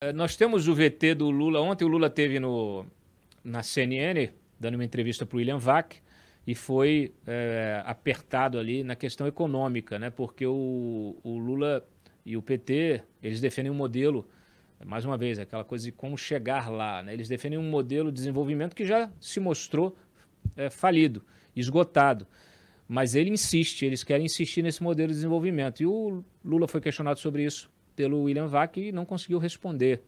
Eh, nós temos o VT do Lula. Ontem o Lula teve no, na CNN, dando uma entrevista para o William Vac, e foi é, apertado ali na questão econômica, né? porque o, o Lula e o PT, eles defendem um modelo, mais uma vez, aquela coisa de como chegar lá. Né? Eles defendem um modelo de desenvolvimento que já se mostrou é, falido, esgotado. Mas ele insiste, eles querem insistir nesse modelo de desenvolvimento. E o Lula foi questionado sobre isso pelo William Vac e não conseguiu responder.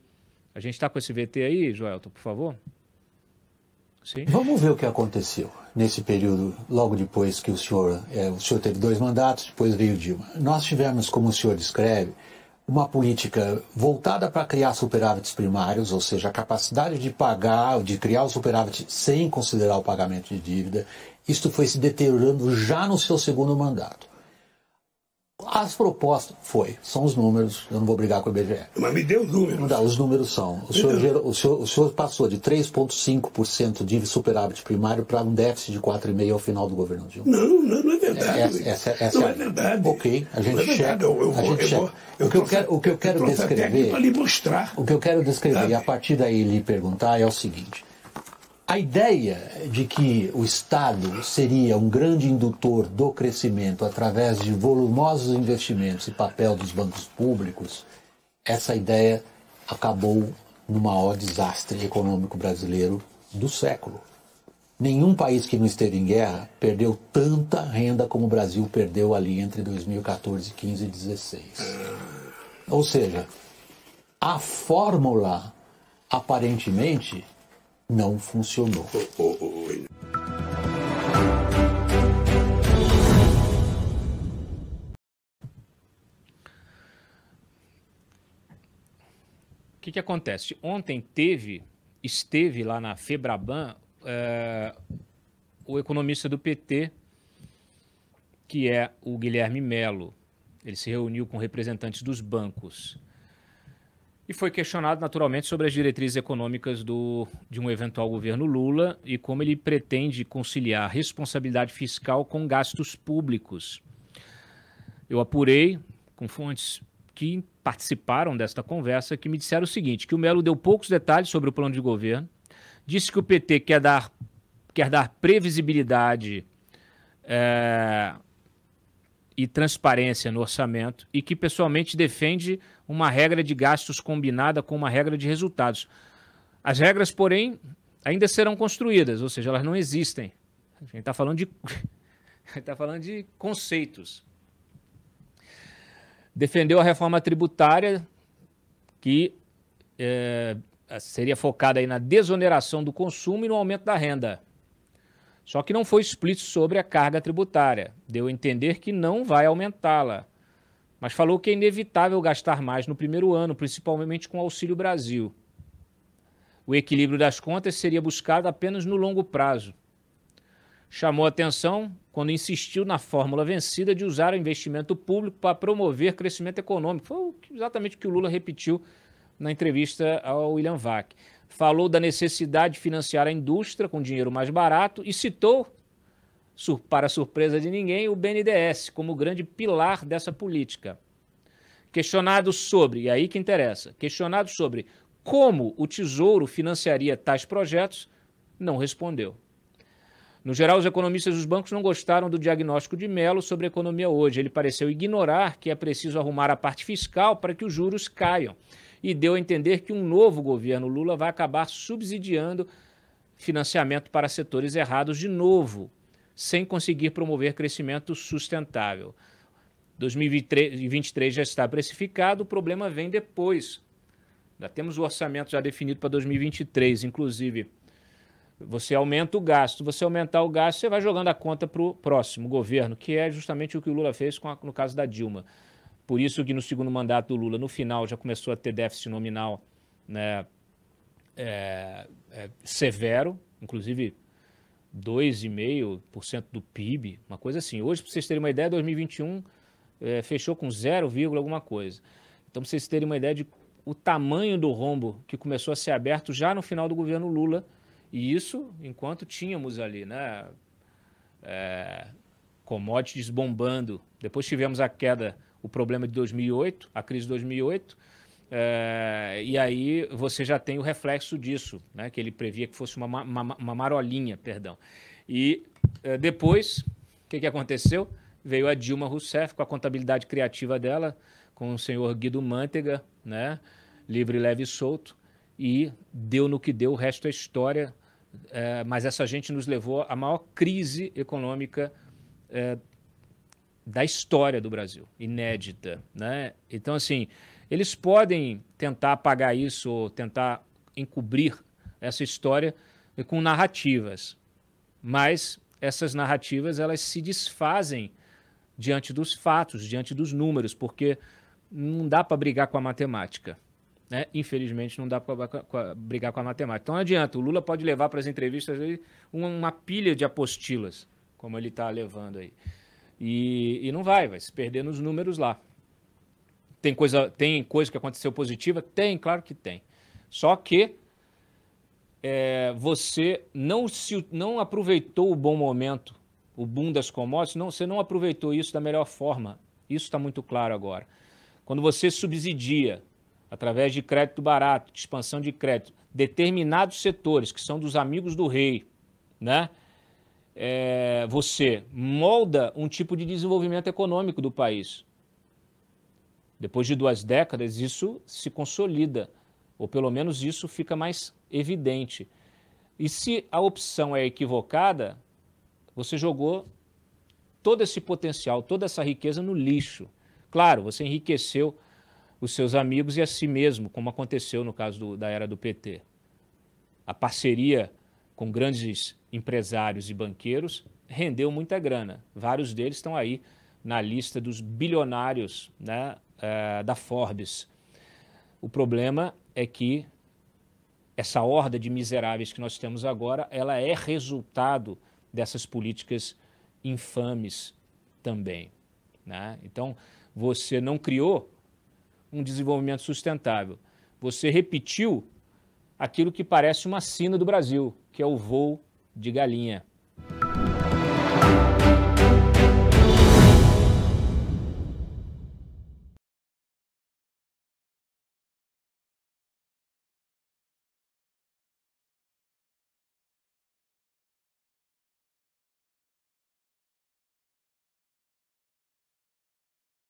A gente está com esse VT aí, Joelto, por favor? Sim. Vamos ver o que aconteceu nesse período, logo depois que o senhor, é, o senhor teve dois mandatos, depois veio Dilma. Nós tivemos, como o senhor descreve, uma política voltada para criar superávites primários, ou seja, a capacidade de pagar, de criar o superávit sem considerar o pagamento de dívida. Isto foi se deteriorando já no seu segundo mandato as propostas. Foi, são os números, eu não vou brigar com o IBGE. Mas me deu os números. Não, os números são. O senhor, gerou, o senhor, o senhor passou de 3,5% de superávit primário para um déficit de 4,5% ao final do governo Dilma. Não, não, não é verdade. Essa, essa, essa não é, é verdade. Ok, a gente não é verdade. Eu, eu vou, eu o, que eu quero, o que eu quero descrever. Lhe mostrar, o que eu quero descrever, sabe? e a partir daí lhe perguntar, é o seguinte. A ideia de que o Estado seria um grande indutor do crescimento através de volumosos investimentos e papel dos bancos públicos, essa ideia acabou no maior desastre econômico brasileiro do século. Nenhum país que não esteve em guerra perdeu tanta renda como o Brasil perdeu ali entre 2014, 15 e 16. Ou seja, a fórmula aparentemente não funcionou. O que, que acontece? Ontem teve, esteve lá na Febraban é, o economista do PT, que é o Guilherme Melo. Ele se reuniu com representantes dos bancos e foi questionado naturalmente sobre as diretrizes econômicas do, de um eventual governo Lula e como ele pretende conciliar responsabilidade fiscal com gastos públicos. Eu apurei com fontes que participaram desta conversa que me disseram o seguinte: que o Melo deu poucos detalhes sobre o plano de governo, disse que o PT quer dar, quer dar previsibilidade. É, e transparência no orçamento e que pessoalmente defende uma regra de gastos combinada com uma regra de resultados. As regras, porém, ainda serão construídas, ou seja, elas não existem. A gente está falando de está falando de conceitos. Defendeu a reforma tributária que é, seria focada aí na desoneração do consumo e no aumento da renda. Só que não foi explícito sobre a carga tributária. Deu a entender que não vai aumentá-la. Mas falou que é inevitável gastar mais no primeiro ano, principalmente com o Auxílio Brasil. O equilíbrio das contas seria buscado apenas no longo prazo. Chamou atenção quando insistiu na fórmula vencida de usar o investimento público para promover crescimento econômico. Foi exatamente o que o Lula repetiu na entrevista ao William Vac falou da necessidade de financiar a indústria com dinheiro mais barato e citou, para surpresa de ninguém, o BNDES como grande pilar dessa política. Questionado sobre, e aí que interessa, questionado sobre como o Tesouro financiaria tais projetos, não respondeu. No geral, os economistas dos bancos não gostaram do diagnóstico de Melo sobre a economia hoje. Ele pareceu ignorar que é preciso arrumar a parte fiscal para que os juros caiam e deu a entender que um novo governo Lula vai acabar subsidiando financiamento para setores errados de novo, sem conseguir promover crescimento sustentável. 2023 já está precificado, o problema vem depois. Já temos o orçamento já definido para 2023, inclusive. Você aumenta o gasto, você aumentar o gasto, você vai jogando a conta para o próximo governo, que é justamente o que o Lula fez a, no caso da Dilma. Por isso que no segundo mandato do Lula, no final, já começou a ter déficit nominal né, é, é, severo, inclusive 2,5% do PIB, uma coisa assim. Hoje, para vocês terem uma ideia, 2021 é, fechou com 0, alguma coisa. Então, para vocês terem uma ideia de o tamanho do rombo que começou a ser aberto já no final do governo Lula, e isso enquanto tínhamos ali, né, é, commodities bombando. Depois tivemos a queda o problema de 2008, a crise de 2008, é, eh, e aí você já tem o reflexo disso, né, que ele previa que fosse uma, uma, uma marolinha, perdão. E é, depois, o que, que aconteceu? Veio a Dilma Rousseff com a contabilidade criativa dela, com o senhor Guido Mantega, né, livre, leve e solto, e deu no que deu, o resto é história, é, mas essa gente nos levou à maior crise econômica é, da história do Brasil, inédita, né? Então assim, eles podem tentar apagar isso ou tentar encobrir essa história com narrativas, mas essas narrativas elas se desfazem diante dos fatos, diante dos números, porque não dá para brigar com a matemática. Né? Infelizmente, não dá para brigar com a matemática. Então, não adianta. O Lula pode levar para as entrevistas uma pilha de apostilas, como ele está levando aí. E, e não vai, vai se perder nos números lá. Tem coisa, tem coisa que aconteceu positiva? Tem, claro que tem. Só que é, você não, se, não aproveitou o bom momento, o boom das commodities, não, você não aproveitou isso da melhor forma. Isso está muito claro agora. Quando você subsidia através de crédito barato, de expansão de crédito, determinados setores que são dos amigos do rei, né? é, você molda um tipo de desenvolvimento econômico do país. Depois de duas décadas, isso se consolida, ou pelo menos isso fica mais evidente. E se a opção é equivocada, você jogou todo esse potencial, toda essa riqueza no lixo. Claro, você enriqueceu os seus amigos e a si mesmo, como aconteceu no caso do, da era do PT. A parceria com grandes empresários e banqueiros, rendeu muita grana. Vários deles estão aí na lista dos bilionários né, uh, da Forbes. O problema é que essa horda de miseráveis que nós temos agora, ela é resultado dessas políticas infames também. Né? Então, você não criou um desenvolvimento sustentável. Você repetiu aquilo que parece uma sina do Brasil, que é o voo de galinha.